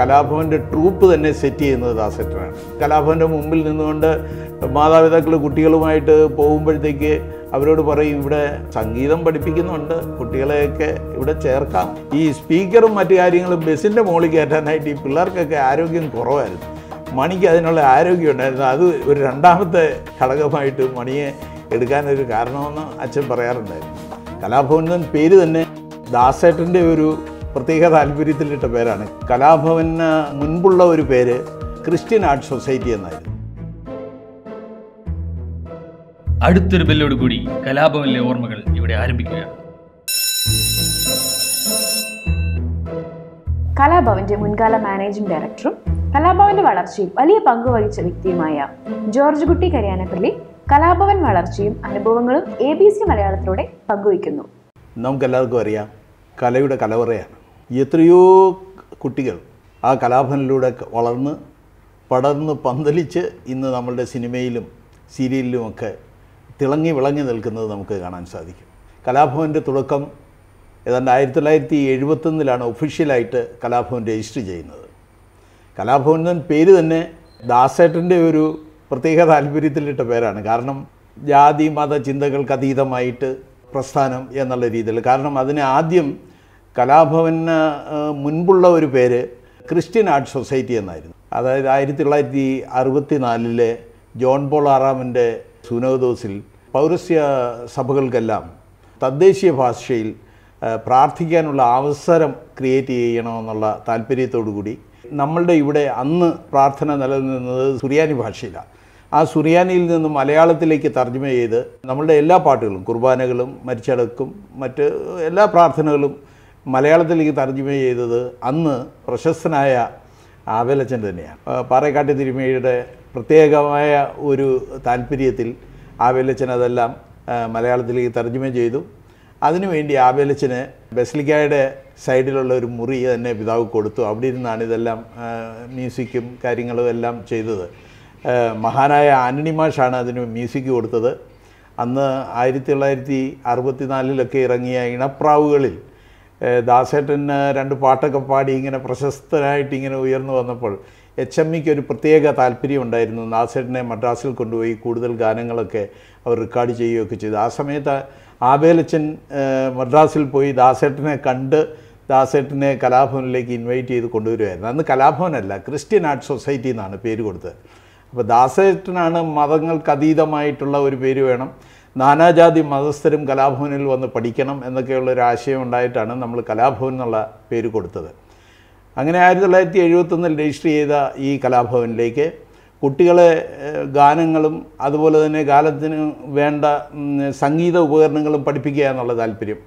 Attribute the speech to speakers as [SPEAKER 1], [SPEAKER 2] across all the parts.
[SPEAKER 1] കലാഭവൻ്റെ troupe തന്നെ set ചെയ്യുന്നത് ദാസേട്ടനാണ് കലാഭവൻ്റെ മുമ്പിൽ നിന്നുകൊണ്ട് മാതാപിതാക്കൾ കുട്ടികളുമായിട്ട് പോകുമ്പോഴത്തേക്ക് അവരോട് പറയും ഇവിടെ സംഗീതം പഠിപ്പിക്കുന്നുണ്ട് കുട്ടികളെയൊക്കെ ഇവിടെ ചേർക്കാം ഈ സ്പീക്കറും മറ്റു കാര്യങ്ങളും ബസ്സിൻ്റെ മുകളിൽ കയറ്റാനായിട്ട് ഈ പിള്ളേർക്കൊക്കെ ആരോഗ്യം കുറവായിരുന്നു മണിക്ക് അതിനുള്ള ആരോഗ്യം ഉണ്ടായിരുന്നു അത് ഒരു രണ്ടാമത്തെ ഘടകമായിട്ട് മണിയെ എടുക്കാനൊരു കാരണമെന്ന് അച്ഛൻ പറയാറുണ്ടായിരുന്നു കലാഭവൻ പേര് തന്നെ ദാസേട്ടൻ്റെ ഒരു പ്രത്യേക താല്പര്യത്തിലിട്ട പേരാണ് കലാഭവന് മുൻപുള്ള ഒരു പേര് ക്രിസ്ത്യൻ ആർട്ട് സൊസൈറ്റി എന്നായിരുന്നു അടുത്തൊരു ബെല്ലോട് കൂടി കലാഭവനിലെ ഓർമ്മകൾ ഇവിടെ ആരംഭിക്കുകയാണ് കലാഭവന്റെ മുൻകാല മാനേജിംഗ് ഡയറക്ടറും കലാഭവന്റെ വളർച്ചയിൽ വലിയ പങ്ക് വഹിച്ച വ്യക്തിയുമായ ജോർജ് കുട്ടി കരിയാനപ്പള്ളി കലാഭവൻ വളർച്ചയും അനുഭവങ്ങളും എ ബി സി മലയാളത്തിലൂടെ പങ്കുവയ്ക്കുന്നു നമുക്കെല്ലാവർക്കും അറിയാം കലയുടെ കലവറയാണ് എത്രയോ കുട്ടികൾ ആ കലാഭനിലൂടെ വളർന്ന് പടർന്ന് പന്തലിച്ച് ഇന്ന് നമ്മളുടെ സിനിമയിലും സീരിയലിലുമൊക്കെ തിളങ്ങി വിളങ്ങി നിൽക്കുന്നത് നമുക്ക് കാണാൻ സാധിക്കും കലാഭവൻ്റെ തുടക്കം ഏതാണ്ട് ആയിരത്തി തൊള്ളായിരത്തി എഴുപത്തൊന്നിലാണ് ഒഫീഷ്യലായിട്ട് കലാഭവൻ രജിസ്റ്റർ ചെയ്യുന്നത് കലാഭവൻ എന്ന പേര് തന്നെ ദാസേട്ടൻ്റെ ഒരു പ്രത്യേക താല്പര്യത്തിലിട്ട പേരാണ് കാരണം ജാതി മത ചിന്തകൾക്ക് അതീതമായിട്ട് പ്രസ്ഥാനം എന്നുള്ള രീതിയിൽ കാരണം അതിനെ ആദ്യം കലാഭവന് മുൻപുള്ള ഒരു പേര് ക്രിസ്ത്യൻ ആർട്ട് സൊസൈറ്റി എന്നായിരുന്നു അതായത് ആയിരത്തി തൊള്ളായിരത്തി അറുപത്തി നാലിലെ ജോൺ പോൾ ആറാമിൻ്റെ സുനോദോസിൽ പൗരസ്യ സഭകൾക്കെല്ലാം തദ്ദേശീയ ഭാഷയിൽ പ്രാർത്ഥിക്കാനുള്ള അവസരം ക്രിയേറ്റ് ചെയ്യണമെന്നുള്ള താല്പര്യത്തോടു കൂടി നമ്മളുടെ ഇവിടെ അന്ന് പ്രാർത്ഥന നിലനിന്നത് സുറിയാനി ഭാഷയിലാണ് ആ സുറിയാനിയിൽ നിന്ന് മലയാളത്തിലേക്ക് തർജ്ജമ ചെയ്ത് നമ്മളുടെ എല്ലാ പാട്ടുകളും കുർബാനകളും മരിച്ചടക്കും മറ്റ് എല്ലാ പ്രാർത്ഥനകളും മലയാളത്തിലേക്ക് തർജ്ജമ ചെയ്തത് അന്ന് പ്രശസ്തനായ ആവേലച്ചൻ തന്നെയാണ് പാറേക്കാട്ട് തിരുമേയുടെ പ്രത്യേകമായ ഒരു താല്പര്യത്തിൽ ആവേലച്ചൻ അതെല്ലാം മലയാളത്തിലേക്ക് തർജ്ജമ ചെയ്തു അതിനുവേണ്ടി ആവേലച്ചന് ബെസ്ലിക്കായുടെ സൈഡിലുള്ള ഒരു മുറി തന്നെ പിതാവ് കൊടുത്തു അവിടെ ഇരുന്നാണ് ഇതെല്ലാം മ്യൂസിക്കും കാര്യങ്ങളും എല്ലാം ചെയ്തത് മഹാനായ ആന്റണി മാഷാണ് അതിന് മ്യൂസിക് കൊടുത്തത് അന്ന് ആയിരത്തി തൊള്ളായിരത്തി നാലിലൊക്കെ ഇറങ്ങിയ ഇണപ്രാവുകളിൽ ദാസേട്ടന് രണ്ട് പാട്ടൊക്കെ പാടി ഇങ്ങനെ പ്രശസ്തനായിട്ട് ഇങ്ങനെ ഉയർന്നു വന്നപ്പോൾ എച്ച് എം ഇക്ക് ഒരു പ്രത്യേക താല്പര്യമുണ്ടായിരുന്നു ദാസേട്ടനെ മദ്രാസിൽ കൊണ്ടുപോയി കൂടുതൽ ഗാനങ്ങളൊക്കെ അവർ റെക്കോർഡ് ചെയ്യുകയൊക്കെ ചെയ്തു ആ സമയത്ത് ആബേലച്ചൻ മദ്രാസിൽ പോയി ദാസേട്ടനെ കണ്ട് ദാസേട്ടനെ കലാഭവനിലേക്ക് ഇൻവൈറ്റ് ചെയ്ത് കൊണ്ടുവരുമായിരുന്നു അന്ന് കലാഭവനല്ല ക്രിസ്ത്യൻ ആർട്ട് സൊസൈറ്റി എന്നാണ് പേര് കൊടുത്തത് അപ്പോൾ ദാസേട്ടനാണ് മതങ്ങൾക്ക് അതീതമായിട്ടുള്ള ഒരു പേര് വേണം നാനാജാതി മതസ്ഥരും കലാഭവനിൽ വന്ന് പഠിക്കണം എന്നൊക്കെയുള്ളൊരു ഒരു ആശയം ഉണ്ടായിട്ടാണ് നമ്മൾ കലാഭവൻ എന്നുള്ള പേര് കൊടുത്തത് അങ്ങനെ ആയിരത്തി തൊള്ളായിരത്തി എഴുപത്തൊന്നിൽ രജിസ്റ്റർ ചെയ്ത ഈ കലാഭവനിലേക്ക് കുട്ടികളെ ഗാനങ്ങളും അതുപോലെ തന്നെ കാലത്തിന് വേണ്ട സംഗീത ഉപകരണങ്ങളും പഠിപ്പിക്കുക എന്നുള്ള താല്പര്യം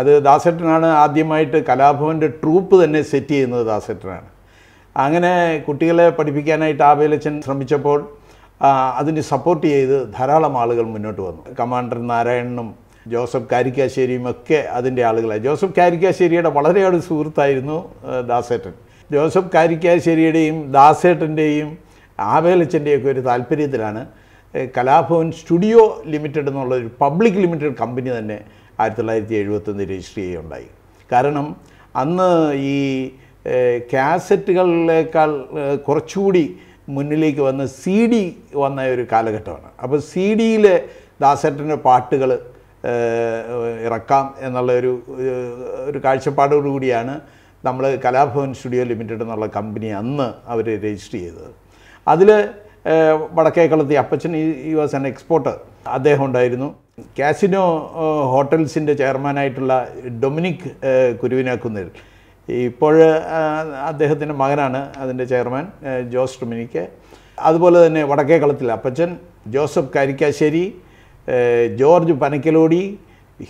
[SPEAKER 1] അത് ദാസേട്ടനാണ് ആദ്യമായിട്ട് കലാഭവൻ്റെ ട്രൂപ്പ് തന്നെ സെറ്റ് ചെയ്യുന്നത് ദാസേട്ടനാണ് അങ്ങനെ കുട്ടികളെ പഠിപ്പിക്കാനായിട്ട് ആവേലച്ചൻ ശ്രമിച്ചപ്പോൾ അതിന് സപ്പോർട്ട് ചെയ്ത് ധാരാളം ആളുകൾ മുന്നോട്ട് വന്നു കമാൻഡർ നാരായണനും ജോസഫ് കാരിക്കാശ്ശേരിയും ഒക്കെ അതിൻ്റെ ആളുകളായി ജോസഫ് കാരിക്കാശ്ശേരിയുടെ വളരെ അടുത്ത സുഹൃത്തായിരുന്നു ദാസേട്ടൻ ജോസഫ് കാരിക്കാശ്ശേരിയുടെയും ദാസേട്ടൻ്റെയും ആവേലച്ചൻ്റെയൊക്കെ ഒരു താല്പര്യത്തിലാണ് കലാഭവൻ സ്റ്റുഡിയോ ലിമിറ്റഡ് എന്നുള്ള ഒരു പബ്ലിക് ലിമിറ്റഡ് കമ്പനി തന്നെ ആയിരത്തി തൊള്ളായിരത്തി എഴുപത്തൊന്ന് രജിസ്റ്റർ ചെയ്യുകയുണ്ടായി കാരണം അന്ന് ഈ കാസറ്റുകളിലേക്കാൾ കുറച്ചുകൂടി മുന്നിലേക്ക് വന്ന് സി ഡി വന്ന ഒരു കാലഘട്ടമാണ് അപ്പോൾ സി ഡിയിൽ ദാസേട്ടൻ്റെ പാട്ടുകൾ ഇറക്കാം എന്നുള്ള ഒരു ഒരു കൂടിയാണ് നമ്മൾ കലാഭവൻ സ്റ്റുഡിയോ ലിമിറ്റഡ് എന്നുള്ള കമ്പനി അന്ന് അവർ രജിസ്റ്റർ ചെയ്തത് അതിൽ വടക്കേക്കളത്തി അപ്പച്ചൻ ഈ വാസ് ആൻ എക്സ്പോർട്ടർ അദ്ദേഹം ഉണ്ടായിരുന്നു കാസിനോ ഹോട്ടൽസിൻ്റെ ചെയർമാനായിട്ടുള്ള ഡൊമിനിക് കുരുവിനാക്കുന്നേൽ ഇപ്പോൾ അദ്ദേഹത്തിൻ്റെ മകനാണ് അതിൻ്റെ ചെയർമാൻ ജോസ് ടുമിനിക്ക് അതുപോലെ തന്നെ വടക്കേ കളത്തിൽ Appachan Joseph Karikkassery George Panakkalody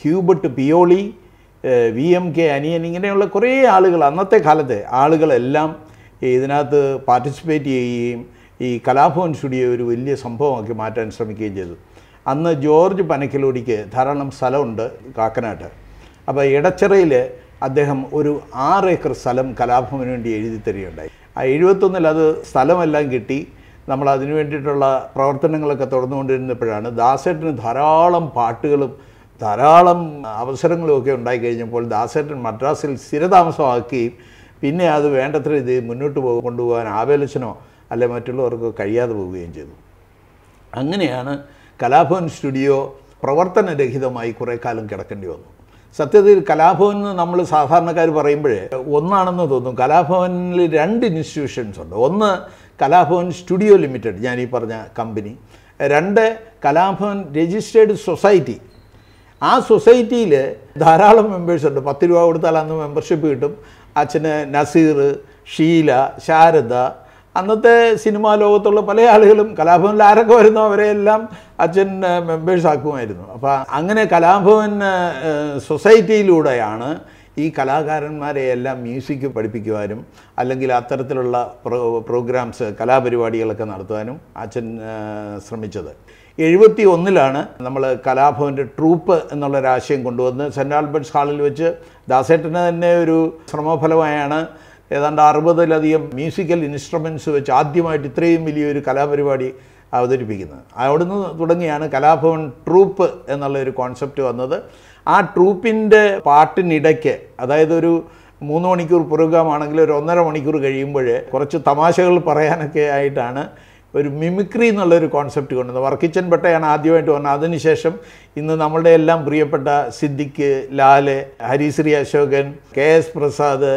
[SPEAKER 1] Hubert Pioli V M K Aniyan ഇങ്ങനെയുള്ള കുറേ ആളുകൾ അന്നത്തെ കാലത്തെ ആളുകളെല്ലാം ഇതിനകത്ത് പാർട്ടിസിപ്പേറ്റ് ചെയ്യുകയും ഈ കലാഭവൻ സ്റ്റുഡിയോ ഒരു വലിയ സംഭവമാക്കി മാറ്റാൻ ശ്രമിക്കുകയും ചെയ്തു അന്ന് ജോർജ് പനക്കലോടിക്ക് ധാരാളം സ്ഥലമുണ്ട് കാക്കനാട്ട് അപ്പോൾ ഇടച്ചിറയിൽ അദ്ദേഹം ഒരു ആറ് ഏക്കർ സ്ഥലം കലാഭവന് വേണ്ടി എഴുതി തരികയുണ്ടായി ആ എഴുപത്തൊന്നിൽ അത് സ്ഥലമെല്ലാം കിട്ടി നമ്മൾ അതിനു വേണ്ടിയിട്ടുള്ള പ്രവർത്തനങ്ങളൊക്കെ തുടർന്നുകൊണ്ടിരുന്നപ്പോഴാണ് ദാസേട്ടന് ധാരാളം പാട്ടുകളും ധാരാളം അവസരങ്ങളുമൊക്കെ ഉണ്ടായിക്കഴിഞ്ഞപ്പോൾ ദാസേട്ടൻ മദ്രാസിൽ സ്ഥിരതാമസമാക്കുകയും പിന്നെ അത് വേണ്ടത്ര ഇത് മുന്നോട്ട് പോകും കൊണ്ടുപോകാൻ ആവേലച്ചനോ അല്ലെ മറ്റുള്ളവർക്ക് കഴിയാതെ പോവുകയും ചെയ്തു അങ്ങനെയാണ് കലാഭവൻ സ്റ്റുഡിയോ പ്രവർത്തനരഹിതമായി കുറേ കാലം കിടക്കേണ്ടി വന്നു സത്യത്തിൽ കലാഭവൻ എന്ന് നമ്മൾ സാധാരണക്കാർ പറയുമ്പോഴേ ഒന്നാണെന്ന് തോന്നും കലാഭവനിൽ രണ്ട് ഇൻസ്റ്റിറ്റ്യൂഷൻസ് ഉണ്ട് ഒന്ന് കലാഭവൻ സ്റ്റുഡിയോ ലിമിറ്റഡ് ഞാനീ പറഞ്ഞ കമ്പനി രണ്ട് കലാഭവൻ രജിസ്റ്റേർഡ് സൊസൈറ്റി ആ സൊസൈറ്റിയിൽ ധാരാളം മെമ്പേഴ്സ് ഉണ്ട് പത്ത് രൂപ കൊടുത്താൽ അന്ന് മെമ്പർഷിപ്പ് കിട്ടും അച്ഛന് നസീർ ഷീല ശാരദ അന്നത്തെ സിനിമാ ലോകത്തുള്ള പല ആളുകളും കലാഭവനിൽ ആരൊക്കെ വരുന്നോ അവരെയെല്ലാം അച്ഛൻ മെമ്പേഴ്സ് ആക്കുമായിരുന്നു അപ്പോൾ അങ്ങനെ കലാഭവൻ സൊസൈറ്റിയിലൂടെയാണ് ഈ കലാകാരന്മാരെ എല്ലാം മ്യൂസിക് പഠിപ്പിക്കുവാനും അല്ലെങ്കിൽ അത്തരത്തിലുള്ള പ്രോഗ്രാംസ് കലാപരിപാടികളൊക്കെ നടത്തുവാനും അച്ഛൻ ശ്രമിച്ചത് എഴുപത്തി ഒന്നിലാണ് നമ്മൾ കലാഭവൻ്റെ ട്രൂപ്പ് എന്നുള്ളൊരാശയം കൊണ്ടുവന്ന് സെൻറ്റ് ആൽബർട്ട്സ് ഹാളിൽ വെച്ച് ദാസേട്ടന് തന്നെ ഒരു ശ്രമഫലമായാണ് ഏതാണ്ട് അറുപതിലധികം മ്യൂസിക്കൽ ഇൻസ്ട്രുമെൻറ്റ്സ് വെച്ച് ആദ്യമായിട്ട് ഇത്രയും വലിയൊരു കലാപരിപാടി അവതരിപ്പിക്കുന്നത് അവിടുന്ന് തുടങ്ങിയാണ് കലാഭവൻ ട്രൂപ്പ് എന്നുള്ള ഒരു കോൺസെപ്റ്റ് വന്നത് ആ ട്രൂപ്പിൻ്റെ പാട്ടിനിടയ്ക്ക് അതായത് ഒരു മൂന്ന് മണിക്കൂർ പ്രോഗ്രാം ആണെങ്കിൽ ഒരു ഒന്നര മണിക്കൂർ കഴിയുമ്പോൾ കുറച്ച് തമാശകൾ പറയാനൊക്കെ ആയിട്ടാണ് ഒരു മിമിക്രി എന്നുള്ളൊരു കോൺസെപ്റ്റ് കൊണ്ടുവന്നത് വർക്കിച്ചൻ പെട്ടയാണ് ആദ്യമായിട്ട് വന്നത് അതിനുശേഷം ഇന്ന് നമ്മളുടെ എല്ലാം പ്രിയപ്പെട്ട സിദ്ദിഖ് ലാല് ഹരിശ്രീ അശോകൻ കെ എസ് പ്രസാദ്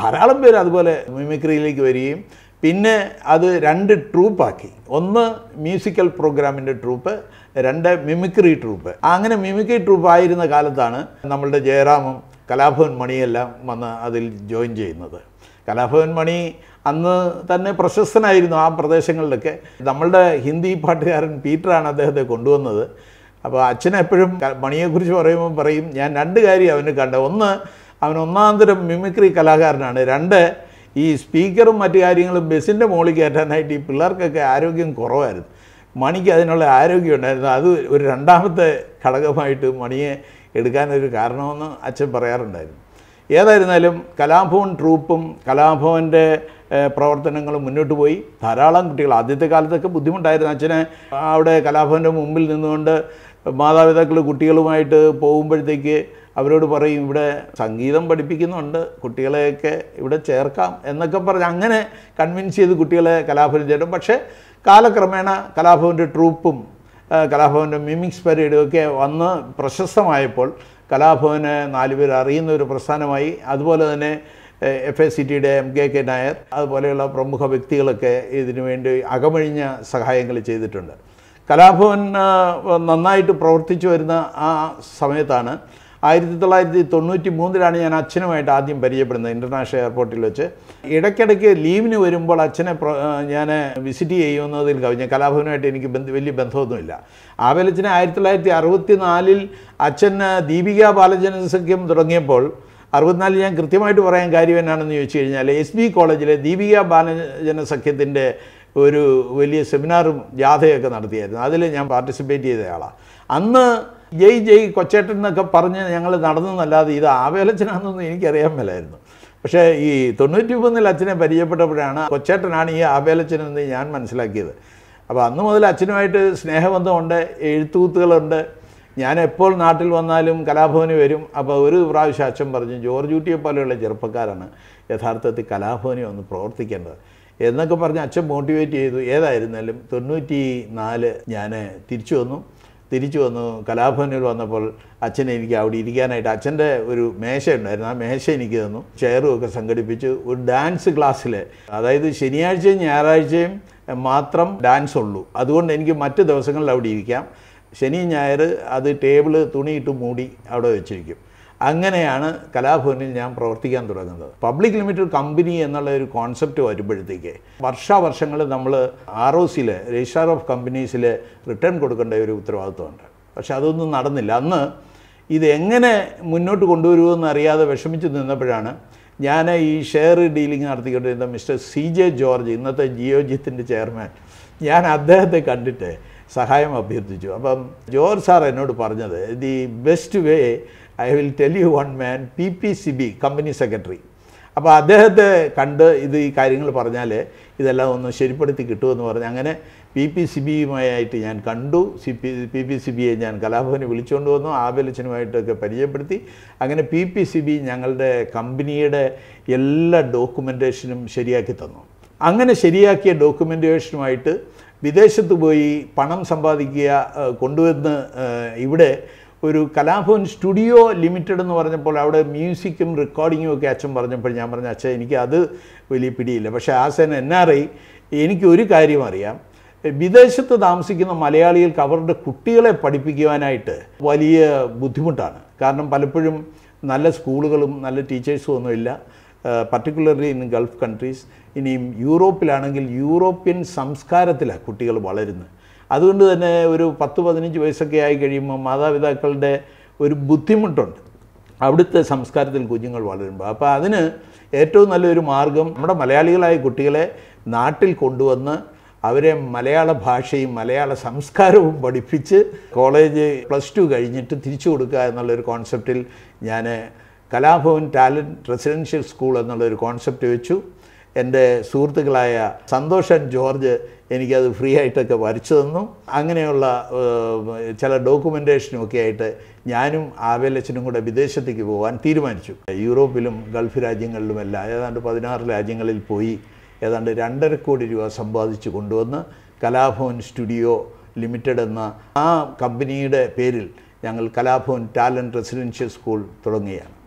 [SPEAKER 1] ധാരാളം പേര് അതുപോലെ മിമിക്രിയിലേക്ക് വരികയും പിന്നെ അത് രണ്ട് ട്രൂപ്പാക്കി ഒന്ന് മ്യൂസിക്കൽ പ്രോഗ്രാമിൻ്റെ ട്രൂപ്പ് രണ്ട് മിമിക്രി ട്രൂപ്പ് അങ്ങനെ മിമിക്രി ട്രൂപ്പ് ആയിരുന്ന കാലത്താണ് നമ്മളുടെ ജയറാമും കലാഭവൻ മണിയെല്ലാം വന്ന് അതിൽ ജോയിൻ ചെയ്യുന്നത് കലാഭവൻ മണി അന്ന് തന്നെ പ്രശസ്തനായിരുന്നു ആ പ്രദേശങ്ങളിലൊക്കെ നമ്മളുടെ ഹിന്ദി പാട്ടുകാരൻ പീറ്ററാണ് അദ്ദേഹത്തെ കൊണ്ടുവന്നത് അപ്പോൾ അച്ഛൻ എപ്പോഴും മണിയെക്കുറിച്ച് പറയുമ്പോൾ പറയും ഞാൻ രണ്ട് കാര്യം അവന് കണ്ട ഒന്ന് അവൻ ഒന്നാം തരം മിമിക്രി കലാകാരനാണ് രണ്ട് ഈ സ്പീക്കറും മറ്റു കാര്യങ്ങളും ബസ്സിൻ്റെ മുകളിൽ കയറ്റാനായിട്ട് ഈ പിള്ളേർക്കൊക്കെ ആരോഗ്യം കുറവായിരുന്നു മണിക്ക് അതിനുള്ള ആരോഗ്യം ഉണ്ടായിരുന്നു അത് ഒരു രണ്ടാമത്തെ ഘടകമായിട്ട് മണിയെ എടുക്കാനൊരു കാരണമെന്ന് അച്ഛൻ പറയാറുണ്ടായിരുന്നു ഏതായിരുന്നാലും കലാഭവൻ ട്രൂപ്പും കലാഭവൻ്റെ പ്രവർത്തനങ്ങൾ മുന്നോട്ട് പോയി ധാരാളം കുട്ടികൾ ആദ്യത്തെ കാലത്തൊക്കെ ബുദ്ധിമുട്ടായിരുന്നു അച്ഛനെ അവിടെ കലാഭവൻ്റെ മുമ്പിൽ നിന്നുകൊണ്ട് മാതാപിതാക്കൾ കുട്ടികളുമായിട്ട് പോകുമ്പോഴത്തേക്ക് അവരോട് പറയും ഇവിടെ സംഗീതം പഠിപ്പിക്കുന്നുണ്ട് കുട്ടികളെയൊക്കെ ഇവിടെ ചേർക്കാം എന്നൊക്കെ പറഞ്ഞ് അങ്ങനെ കൺവിൻസ് ചെയ്ത് കുട്ടികളെ കലാഭവനം ചേരും പക്ഷേ കാലക്രമേണ കലാഭവൻ്റെ ട്രൂപ്പും കലാഭവൻ്റെ മിമിക്സ് പരേഡും ഒക്കെ വന്ന് പ്രശസ്തമായപ്പോൾ കലാഭവന് നാലുപേർ അറിയുന്ന ഒരു പ്രസ്ഥാനമായി അതുപോലെ തന്നെ എഫ് എ സി ടിയുടെ എം കെ കെ നായർ അതുപോലെയുള്ള പ്രമുഖ വ്യക്തികളൊക്കെ ഇതിനു വേണ്ടി അകമഴിഞ്ഞ സഹായങ്ങൾ ചെയ്തിട്ടുണ്ട് കലാഭവൻ നന്നായിട്ട് പ്രവർത്തിച്ചു വരുന്ന ആ സമയത്താണ് ആയിരത്തി തൊള്ളായിരത്തി തൊണ്ണൂറ്റി മൂന്നിലാണ് ഞാൻ അച്ഛനുമായിട്ട് ആദ്യം പരിചയപ്പെടുന്നത് ഇൻ്റർനാഷണൽ എയർപോർട്ടിൽ വെച്ച് ഇടയ്ക്കിടയ്ക്ക് ലീവിന് വരുമ്പോൾ അച്ഛനെ ഞാൻ വിസിറ്റ് ചെയ്യുന്നതിൽ കവിഞ്ഞ കലാഭവനുമായിട്ട് എനിക്ക് വലിയ ബന്ധമൊന്നുമില്ല ആവേലച്ചനെ ആയിരത്തി തൊള്ളായിരത്തി അറുപത്തി നാലിൽ അച്ഛൻ ദീപിക ബാലചന സഖ്യം തുടങ്ങിയപ്പോൾ അറുപത്തിനാലിൽ ഞാൻ കൃത്യമായിട്ട് പറയാൻ കാര്യം എന്നാണെന്ന് ചോദിച്ചു കഴിഞ്ഞാൽ എസ് ബി കോളേജിലെ ദീപിക ബാലജന സഖ്യത്തിൻ്റെ ഒരു വലിയ സെമിനാറും ജാഥയൊക്കെ നടത്തിയായിരുന്നു അതിൽ ഞാൻ പാർട്ടിസിപ്പേറ്റ് ചെയ്തയാളാണ് അന്ന് ജയ് ജയ് കൊച്ചേട്ടൻ എന്നൊക്കെ പറഞ്ഞ് ഞങ്ങൾ നടന്നതല്ലാതെ ഇത് ആവേലച്ചനാണെന്നൊന്നും എനിക്കറിയാൻ മേലായിരുന്നു പക്ഷേ ഈ തൊണ്ണൂറ്റി മൂന്നിൽ അച്ഛനെ പരിചയപ്പെട്ടപ്പോഴാണ് കൊച്ചേട്ടനാണ് ഈ ആവേലച്ചനെന്ന് ഞാൻ മനസ്സിലാക്കിയത് അപ്പോൾ അന്ന് മുതൽ അച്ഛനുമായിട്ട് സ്നേഹബന്ധമുണ്ട് എഴുത്തുകൂത്തുകളുണ്ട് ഞാൻ എപ്പോൾ നാട്ടിൽ വന്നാലും കലാഭവന് വരും അപ്പോൾ ഒരു പ്രാവശ്യം അച്ഛൻ പറഞ്ഞു ജോർജ് ഊട്ടിയെ പോലെയുള്ള ചെറുപ്പക്കാരാണ് യഥാർത്ഥത്തിൽ കലാഭവനി ഒന്ന് പ്രവർത്തിക്കേണ്ടത് എന്നൊക്കെ പറഞ്ഞ് അച്ഛൻ മോട്ടിവേറ്റ് ചെയ്തു ഏതായിരുന്നാലും തൊണ്ണൂറ്റി നാല് ഞാൻ തിരിച്ചു വന്നു തിരിച്ചു വന്നു കലാഭവനിൽ വന്നപ്പോൾ അച്ഛൻ എനിക്ക് അവിടെ ഇരിക്കാനായിട്ട് അച്ഛൻ്റെ ഒരു മേശ ഉണ്ടായിരുന്നു ആ മേശ എനിക്ക് തന്നു ചെയറും ഒക്കെ സംഘടിപ്പിച്ചു ഒരു ഡാൻസ് ക്ലാസ്സിൽ അതായത് ശനിയാഴ്ചയും ഞായറാഴ്ചയും മാത്രം ഡാൻസ് ഉള്ളൂ അതുകൊണ്ട് എനിക്ക് മറ്റ് ദിവസങ്ങളിൽ അവിടെ ഇരിക്കാം ശനി ഞായർ അത് ടേബിള് തുണിയിട്ട് മൂടി അവിടെ വെച്ചിരിക്കും അങ്ങനെയാണ് കലാഭവനിൽ ഞാൻ പ്രവർത്തിക്കാൻ തുടങ്ങുന്നത് പബ്ലിക് ലിമിറ്റഡ് കമ്പനി എന്നുള്ള ഒരു കോൺസെപ്റ്റ് വരുമ്പോഴത്തേക്ക് വർഷാവർഷങ്ങൾ നമ്മൾ ആർ ഒ സിയിൽ രജിസ്ട്രാർ ഓഫ് കമ്പനീസിൽ റിട്ടേൺ കൊടുക്കേണ്ട ഒരു ഉത്തരവാദിത്വമുണ്ട് പക്ഷെ അതൊന്നും നടന്നില്ല അന്ന് ഇതെങ്ങനെ മുന്നോട്ട് കൊണ്ടുവരുമെന്ന് അറിയാതെ വിഷമിച്ച് നിന്നപ്പോഴാണ് ഞാൻ ഈ ഷെയർ ഡീലിംഗ് നടത്തിക്കൊണ്ടിരുന്ന മിസ്റ്റർ സി ജെ ജോർജ് ഇന്നത്തെ ജിയോജിത്തിൻ്റെ ചെയർമാൻ ഞാൻ അദ്ദേഹത്തെ കണ്ടിട്ട് സഹായം അഭ്യർത്ഥിച്ചു അപ്പം ജോർജ് സാർ എന്നോട് പറഞ്ഞത് the best way I will tell you one man P P C B company secretary അപ്പോൾ അദ്ദേഹത്തെ കണ്ട് ഇത് ഈ കാര്യങ്ങൾ പറഞ്ഞാൽ ഇതെല്ലാം ഒന്ന് ശരിപ്പെടുത്തി കിട്ടുമെന്ന് പറഞ്ഞ് അങ്ങനെ പി പി സി ബിയുമായിട്ട് ഞാൻ കണ്ടു C P P P C ബിയെ ഞാൻ കലാഭവന് വിളിച്ചുകൊണ്ട് വന്നു ആബലച്ചനുമായിട്ടൊക്കെ പരിചയപ്പെടുത്തി അങ്ങനെ പി പി സി ബി ഞങ്ങളുടെ കമ്പനിയുടെ എല്ലാ ഡോക്യുമെൻറ്റേഷനും ശരിയാക്കി തന്നു അങ്ങനെ ശരിയാക്കിയ ഡോക്യുമെൻറ്റേഷനുമായിട്ട് വിദേശത്ത് പോയി പണം സമ്പാദിക്കുക കൊണ്ടുവന്ന് ഇവിടെ ഒരു കലാഭവൻ സ്റ്റുഡിയോ ലിമിറ്റഡ് എന്ന് പറഞ്ഞപ്പോൾ അവിടെ മ്യൂസിക്കും റെക്കോർഡിങ്ങും ഒക്കെ അച്ഛൻ പറഞ്ഞപ്പോൾ ഞാൻ പറഞ്ഞു അച്ഛൻ എനിക്ക് അത് വലിയ പിടിയില്ല പക്ഷേ ആസൻ എൻ ആർ ഐ എനിക്ക് ഒരു കാര്യം അറിയാം വിദേശത്ത് താമസിക്കുന്ന മലയാളികൾക്ക് അവരുടെ കുട്ടികളെ പഠിപ്പിക്കുവാനായിട്ട് വലിയ ബുദ്ധിമുട്ടാണ് കാരണം പലപ്പോഴും നല്ല സ്കൂളുകളും നല്ല ടീച്ചേഴ്സും ഒന്നുമില്ല പർട്ടിക്കുലർലി ഇൻ ഗൾഫ് കൺട്രീസ് ഇനിയും യൂറോപ്പിലാണെങ്കിൽ യൂറോപ്യൻ സംസ്കാരത്തിലാണ് കുട്ടികൾ വളരുന്നത് അതുകൊണ്ട് തന്നെ ഒരു പത്ത് പതിനഞ്ച് വയസ്സൊക്കെ ആയി കഴിയുമ്പോൾ മാതാപിതാക്കളുടെ ഒരു ബുദ്ധിമുട്ടുണ്ട് അവിടുത്തെ സംസ്കാരത്തിൽ കുഞ്ഞുങ്ങൾ വളരുമ്പോൾ അപ്പോൾ അതിന് ഏറ്റവും നല്ലൊരു മാർഗം നമ്മുടെ മലയാളികളായ കുട്ടികളെ നാട്ടിൽ കൊണ്ടുവന്ന് അവരെ മലയാള ഭാഷയും മലയാള സംസ്കാരവും പഠിപ്പിച്ച് കോളേജ് പ്ലസ് ടു കഴിഞ്ഞിട്ട് തിരിച്ചു കൊടുക്കുക എന്നുള്ളൊരു കോൺസെപ്റ്റിൽ ഞാൻ കലാഭവൻ ടാലൻറ്റ് റെസിഡൻഷ്യൽ സ്കൂൾ എന്നുള്ളൊരു കോൺസെപ്റ്റ് വെച്ചു എൻ്റെ സുഹൃത്തുക്കളായ സന്തോഷൻ ജോർജ് എനിക്കത് ഫ്രീ ആയിട്ടൊക്കെ വരച്ചു തന്നു അങ്ങനെയുള്ള ചില ഒക്കെ ആയിട്ട് ഞാനും ആവേലച്ചനും കൂടെ വിദേശത്തേക്ക് പോകാൻ തീരുമാനിച്ചു യൂറോപ്പിലും ഗൾഫ് രാജ്യങ്ങളിലുമെല്ലാം ഏതാണ്ട് പതിനാറ് രാജ്യങ്ങളിൽ പോയി ഏതാണ്ട് രണ്ടര കോടി രൂപ സമ്പാദിച്ചു കൊണ്ടുവന്ന് കലാഭവൻ സ്റ്റുഡിയോ ലിമിറ്റഡ് എന്ന ആ കമ്പനിയുടെ പേരിൽ ഞങ്ങൾ കലാഭവൻ ടാലൻറ്റ് റെസിഡൻഷ്യൽ സ്കൂൾ തുടങ്ങുകയാണ്